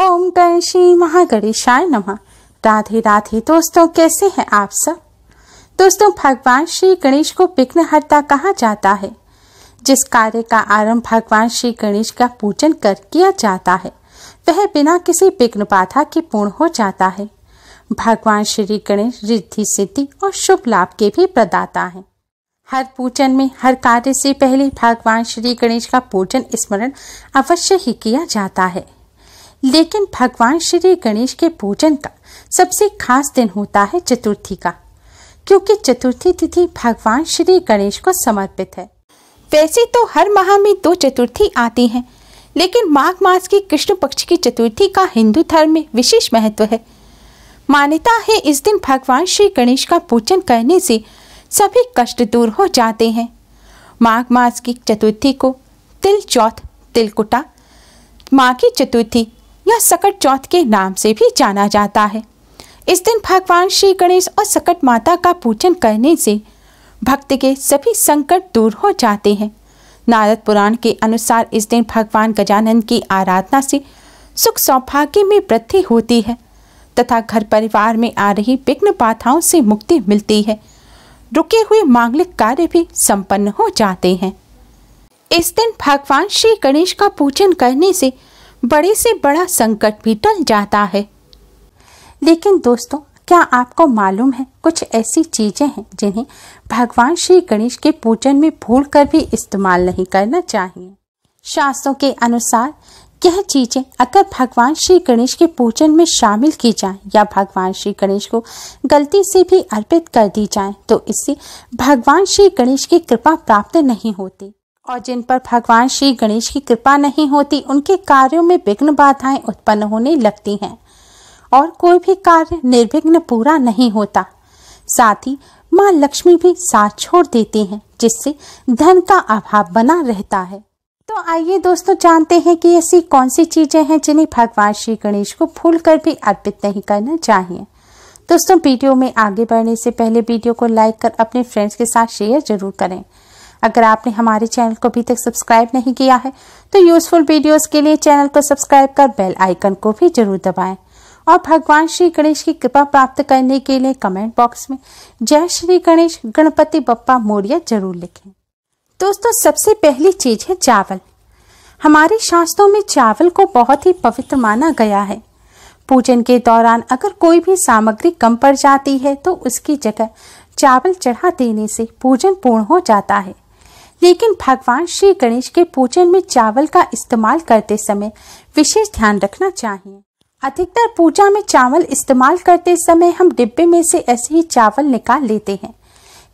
ओम गण श्री महागणेशाय नमः राधे राधे दोस्तों कैसे हैं आप सब दोस्तों भगवान श्री गणेश को विघ्नहर्ता कहा जाता है जिस कार्य का आरंभ भगवान श्री गणेश का पूजन कर किया जाता है वह बिना किसी विघ्न बाधा के पूर्ण हो जाता है भगवान श्री गणेश रिद्धि सिद्धि और शुभ लाभ के भी प्रदाता हैं हर पूजन में हर कार्य से पहले भगवान श्री गणेश का पूजन स्मरण अवश्य ही किया जाता है लेकिन भगवान श्री गणेश के पूजन का सबसे खास दिन होता है चतुर्थी का क्योंकि चतुर्थी तिथि भगवान श्री गणेश को समर्पित है वैसे तो हर माह में दो चतुर्थी आती हैं लेकिन माघ मास की कृष्ण पक्ष की चतुर्थी का हिंदू धर्म में विशेष महत्व है मान्यता है इस दिन भगवान श्री गणेश का पूजन करने से सभी कष्ट दूर हो जाते हैं माघ मास की चतुर्थी को तिल चौथ तिलकुटा माँ की चतुर्थी या सकट चौथ के नाम से भी जाना जाता है इस दिन भगवान श्री गणेश और सकट माता का पूजन करने से भक्त के सभी संकट दूर हो जाते हैं नारद पुराण के अनुसार इस दिन भगवान गजानंद की आराधना से सुख सौभाग्य में वृद्धि होती है तथा घर परिवार में आ रही विघ्न बाधाओं से मुक्ति मिलती है रुके हुए मांगलिक कार्य भी संपन्न हो जाते हैं इस दिन भगवान श्री गणेश का पूजन करने से बड़े से बड़ा संकट भी टल जाता है लेकिन दोस्तों क्या आपको मालूम है कुछ ऐसी चीज़ें हैं जिन्हें भगवान श्री गणेश के पूजन में भूल कर भी इस्तेमाल नहीं करना चाहिए शास्त्रों के अनुसार यह चीज़ें अगर भगवान श्री गणेश के पूजन में शामिल की जाए या भगवान श्री गणेश को गलती से भी अर्पित कर दी जाए तो इससे भगवान श्री गणेश की कृपा प्राप्त नहीं होती और जिन पर भगवान श्री गणेश की कृपा नहीं होती उनके कार्यों में विघ्न बाधाएं उत्पन्न होने लगती हैं और कोई भी कार्य निर्विघ्न पूरा नहीं होता साथ ही माँ लक्ष्मी भी साथ छोड़ देती हैं जिससे धन का अभाव बना रहता है तो आइए दोस्तों जानते हैं कि ऐसी कौन सी चीज़ें हैं जिन्हें भगवान श्री गणेश को भूल कर भी अर्पित नहीं करना चाहिए दोस्तों वीडियो में आगे बढ़ने से पहले वीडियो को लाइक कर अपने फ्रेंड्स के साथ शेयर जरूर करें अगर आपने हमारे चैनल को अभी तक सब्सक्राइब नहीं किया है तो यूजफुल वीडियोस के लिए चैनल को सब्सक्राइब कर बेल आइकन को भी जरूर दबाएं और भगवान श्री गणेश की कृपा प्राप्त करने के लिए कमेंट बॉक्स में जय श्री गणेश गणपति बप्पा मौर्य जरूर लिखें दोस्तों सबसे पहली चीज है चावल हमारे शास्त्रों में चावल को बहुत ही पवित्र माना गया है पूजन के दौरान अगर कोई भी सामग्री कम पड़ जाती है तो उसकी जगह चावल चढ़ा देने से पूजन पूर्ण हो जाता है लेकिन भगवान श्री गणेश के पूजन में चावल का इस्तेमाल करते समय विशेष ध्यान रखना चाहिए अधिकतर पूजा में चावल इस्तेमाल करते समय हम डिब्बे में से ऐसे ही चावल निकाल लेते हैं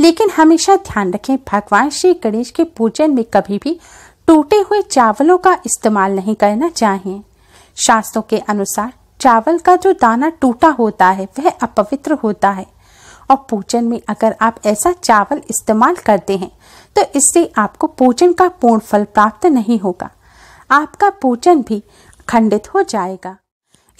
लेकिन हमेशा ध्यान रखें भगवान श्री गणेश के पूजन में कभी भी टूटे हुए चावलों का इस्तेमाल नहीं करना चाहिए शास्त्रों के अनुसार चावल का जो दाना टूटा होता है वह अपवित्र होता है और पूजन में अगर आप ऐसा चावल इस्तेमाल करते हैं तो इससे आपको पूजन का पूर्ण फल प्राप्त नहीं होगा आपका पूजन भी खंडित हो जाएगा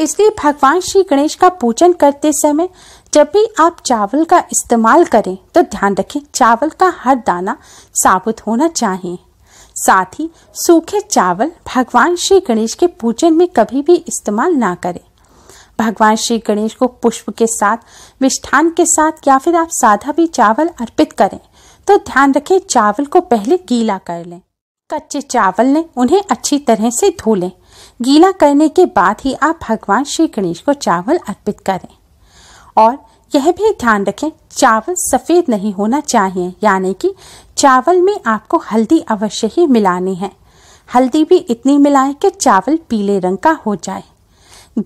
इसलिए भगवान श्री गणेश का पूजन करते समय जब भी आप चावल का इस्तेमाल करें तो ध्यान रखें चावल का हर दाना साबुत होना चाहिए साथ ही सूखे चावल भगवान श्री गणेश के पूजन में कभी भी इस्तेमाल ना करें भगवान श्री गणेश को पुष्प के साथ मिष्ठान के साथ या फिर आप साधा भी चावल अर्पित करें तो ध्यान रखें चावल को पहले गीला कर लें कच्चे चावल लें उन्हें अच्छी तरह से धो लें गीला करने के बाद ही आप भगवान श्री गणेश को चावल अर्पित करें और यह भी ध्यान रखें चावल सफ़ेद नहीं होना चाहिए यानी कि चावल में आपको हल्दी अवश्य ही मिलानी है हल्दी भी इतनी मिलाएं कि चावल पीले रंग का हो जाए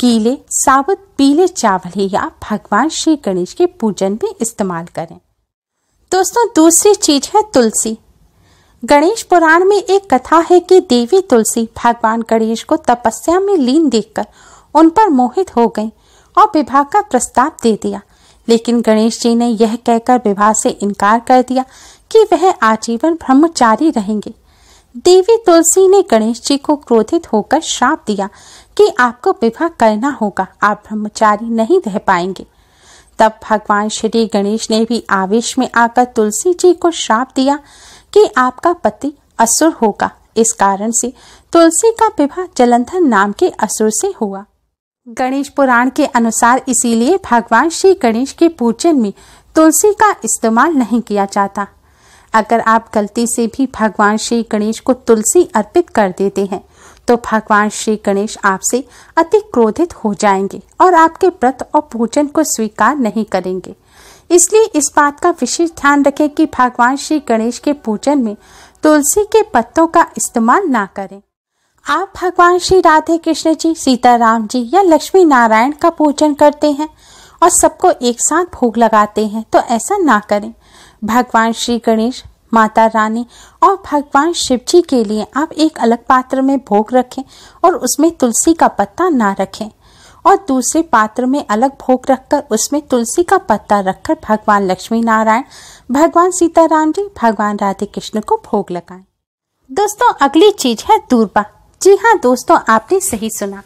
गीले साबुत पीले चावल ही आप भगवान श्री गणेश के पूजन में इस्तेमाल करें दोस्तों दूसरी चीज है तुलसी गणेश पुराण में एक कथा है कि देवी तुलसी भगवान गणेश को तपस्या में लीन देखकर उन पर मोहित हो गई और विवाह का प्रस्ताव दे दिया लेकिन गणेश जी ने यह कहकर विवाह से इनकार कर दिया कि वह आजीवन ब्रह्मचारी रहेंगे देवी तुलसी ने गणेश जी को क्रोधित होकर श्राप दिया कि आपको विवाह करना होगा आप ब्रह्मचारी नहीं रह पाएंगे तब भगवान श्री गणेश ने भी आवेश में आकर तुलसी जी को श्राप दिया कि आपका पति असुर होगा इस कारण से तुलसी का विवाह जलंधर नाम के असुर से हुआ गणेश पुराण के अनुसार इसीलिए भगवान श्री गणेश के पूजन में तुलसी का इस्तेमाल नहीं किया जाता अगर आप गलती से भी भगवान श्री गणेश को तुलसी अर्पित कर देते हैं तो भगवान श्री गणेश आपसे अति क्रोधित हो जाएंगे और आपके व्रत और पूजन को स्वीकार नहीं करेंगे इसलिए इस बात का विशेष ध्यान रखें कि भगवान श्री गणेश के पूजन में तुलसी के पत्तों का इस्तेमाल ना करें आप भगवान श्री राधे कृष्ण जी सीताराम जी या लक्ष्मी नारायण का पूजन करते हैं और सबको एक साथ भोग लगाते हैं तो ऐसा ना करें भगवान श्री गणेश माता रानी और भगवान शिव जी के लिए आप एक अलग पात्र में भोग रखें और उसमें तुलसी का पत्ता ना रखें और दूसरे पात्र में अलग भोग रखकर उसमें तुलसी का पत्ता रखकर भगवान लक्ष्मी नारायण भगवान सीताराम जी भगवान राधे कृष्ण को भोग लगाएं दोस्तों अगली चीज है दूरबा जी हाँ दोस्तों आपने सही सुना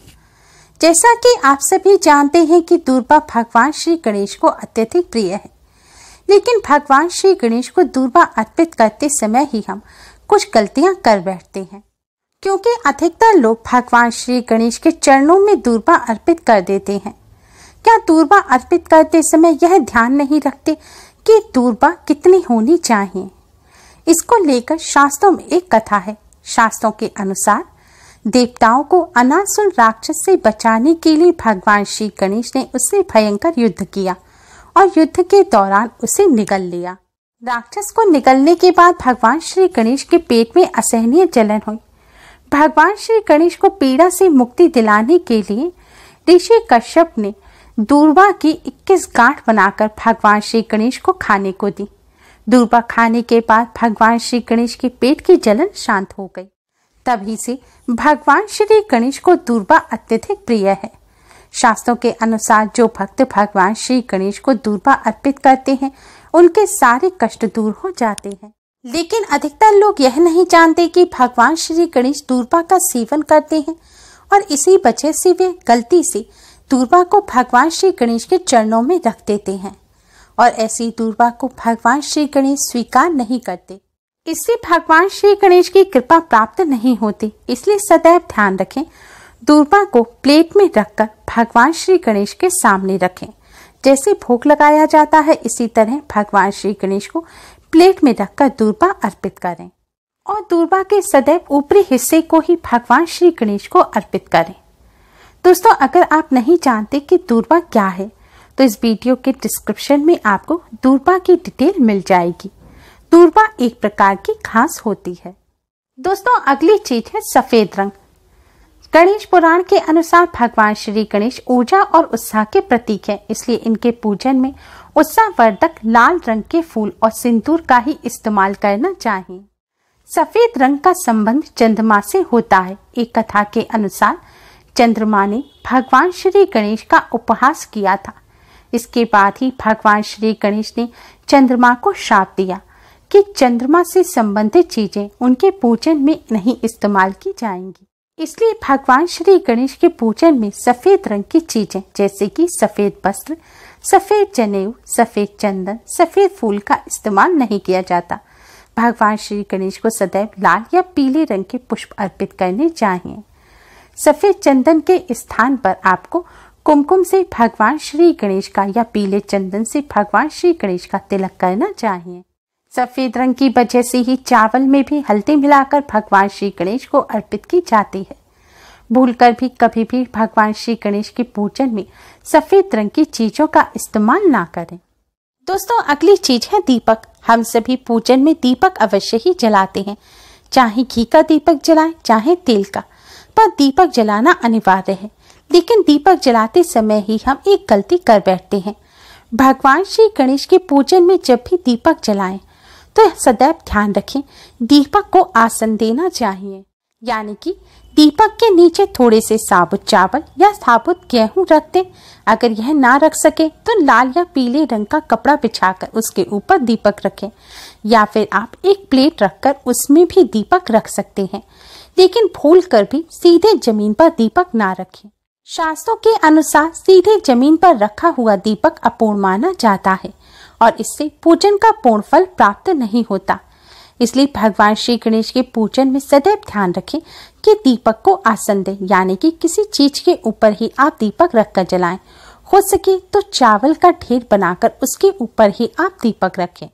जैसा कि आप सभी जानते हैं कि दूरबा भगवान श्री गणेश को अत्यधिक प्रिय है लेकिन भगवान श्री गणेश को दूरबा अर्पित करते समय ही हम कुछ गलतियां कर बैठते हैं क्योंकि अधिकतर लोग भगवान श्री गणेश के चरणों में दूरबा अर्पित कर देते हैं क्या दूरबा अर्पित करते समय यह ध्यान नहीं रखते कि दूरबा कितनी होनी चाहिए इसको लेकर शास्त्रों में एक कथा है शास्त्रों के अनुसार देवताओं को अनासुर राक्षस से बचाने के लिए भगवान श्री गणेश ने उससे भयंकर युद्ध किया और युद्ध के दौरान उसे निगल लिया राक्षस को निकलने के बाद भगवान श्री गणेश के पेट में असहनीय जलन हुई भगवान श्री गणेश को पीड़ा से मुक्ति दिलाने के लिए ऋषि कश्यप ने दूरबा की 21 गांठ बनाकर भगवान श्री गणेश को खाने को दी दूरबा खाने के बाद भगवान श्री गणेश के पेट की जलन शांत हो गई तभी से भगवान श्री गणेश को दूरबा अत्यधिक प्रिय है शास्त्रों के अनुसार जो भक्त भगवान श्री गणेश को दूरबा अर्पित करते हैं उनके सारे कष्ट दूर हो जाते हैं लेकिन अधिकतर लोग यह नहीं जानते कि भगवान श्री गणेश दूरबा का सेवन करते हैं और इसी वजह से वे गलती से दूरबा को भगवान श्री गणेश के चरणों में रख देते हैं और ऐसी दूरबा को भगवान श्री गणेश स्वीकार नहीं करते इससे भगवान श्री गणेश की कृपा प्राप्त नहीं होती इसलिए सदैव ध्यान रखें दूरबा को प्लेट में रखकर भगवान श्री गणेश के सामने रखें जैसे भोग लगाया जाता है इसी तरह भगवान श्री गणेश को प्लेट में रखकर दूरबा अर्पित करें और दूरबा के सदैव ऊपरी हिस्से को ही भगवान श्री गणेश को अर्पित करें दोस्तों अगर आप नहीं जानते कि दूरबा क्या है तो इस वीडियो के डिस्क्रिप्शन में आपको दूरबा की डिटेल मिल जाएगी दूरबा एक प्रकार की घास होती है दोस्तों अगली चीज है सफेद रंग गणेश पुराण के अनुसार भगवान श्री गणेश ऊर्जा और उत्साह के प्रतीक हैं, इसलिए इनके पूजन में उत्साह वर्धक लाल रंग के फूल और सिंदूर का ही इस्तेमाल करना चाहिए सफेद रंग का संबंध चंद्रमा से होता है एक कथा के अनुसार चंद्रमा ने भगवान श्री गणेश का उपहास किया था इसके बाद ही भगवान श्री गणेश ने चंद्रमा को श्राप दिया कि चंद्रमा से संबंधित चीजें उनके पूजन में नहीं इस्तेमाल की जाएंगी इसलिए भगवान श्री गणेश के पूजन में सफ़ेद रंग की चीज़ें जैसे कि सफ़ेद वस्त्र सफ़ेद जनेऊ सफ़ेद चंदन सफ़ेद फूल का इस्तेमाल नहीं किया जाता भगवान श्री गणेश को सदैव लाल या पीले रंग के पुष्प अर्पित करने चाहिए सफ़ेद चंदन के स्थान पर आपको कुमकुम से भगवान श्री गणेश का या पीले चंदन से भगवान श्री गणेश का तिलक करना चाहिए सफेद रंग की वजह से ही चावल में भी हल्दी मिलाकर भगवान श्री गणेश को अर्पित की जाती है भूलकर भी कभी भी भगवान श्री गणेश के पूजन में सफेद रंग की चीजों का इस्तेमाल ना करें दोस्तों अगली चीज है दीपक हम सभी पूजन में दीपक अवश्य ही जलाते हैं चाहे घी का दीपक जलाएं चाहे तेल का पर दीपक जलाना अनिवार्य है लेकिन दीपक जलाते समय ही हम एक गलती कर बैठते हैं भगवान श्री गणेश के पूजन में जब भी दीपक जलाएं तो सदैव ध्यान रखें दीपक को आसन देना चाहिए यानी कि दीपक के नीचे थोड़े से साबुत चावल या साबुत गेहूं रख दें अगर यह ना रख सके तो लाल या पीले रंग का कपड़ा बिछाकर उसके ऊपर दीपक रखें या फिर आप एक प्लेट रखकर उसमें भी दीपक रख सकते हैं लेकिन भूल कर भी सीधे जमीन पर दीपक ना रखें शास्त्रों के अनुसार सीधे जमीन पर रखा हुआ दीपक अपूर्ण माना जाता है और इससे पूजन का पूर्ण फल प्राप्त नहीं होता इसलिए भगवान श्री गणेश के पूजन में सदैव ध्यान रखें कि दीपक को आसन दें यानी कि किसी चीज के ऊपर ही आप दीपक रखकर जलाएं हो सके तो चावल का ढेर बनाकर उसके ऊपर ही आप दीपक रखें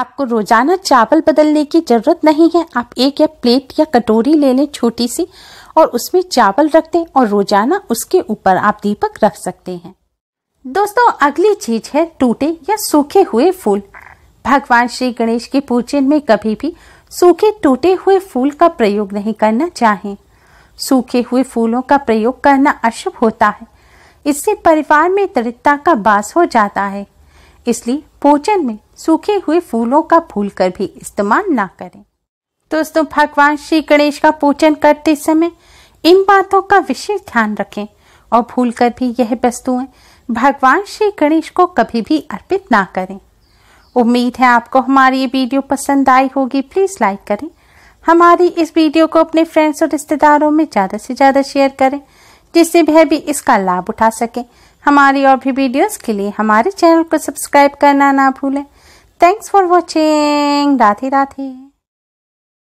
आपको रोजाना चावल बदलने की जरूरत नहीं है आप एक या प्लेट या कटोरी ले लें छोटी सी और उसमें चावल रख दें और रोजाना उसके ऊपर आप दीपक रख सकते हैं दोस्तों अगली चीज है टूटे या सूखे हुए फूल भगवान श्री गणेश के पूजन में कभी भी सूखे टूटे हुए फूल का प्रयोग नहीं करना चाहे सूखे हुए फूलों का प्रयोग करना अशुभ होता है इससे परिवार में दरिद्रता का बास हो जाता है इसलिए पूजन में सूखे हुए फूलों का भूल कर भी इस्तेमाल ना करें दोस्तों भगवान श्री गणेश का पूजन करते समय इन बातों का विशेष ध्यान रखें और भूल कर भी यह वस्तुएं भगवान श्री गणेश को कभी भी अर्पित ना करें उम्मीद है आपको हमारी ये वीडियो पसंद आई होगी प्लीज़ लाइक करें हमारी इस वीडियो को अपने फ्रेंड्स और रिश्तेदारों में ज़्यादा से ज़्यादा शेयर करें जिससे वह भी इसका लाभ उठा सकें हमारी और भी वीडियोस के लिए हमारे चैनल को सब्सक्राइब करना ना भूलें thanks for watching Radhe Radhe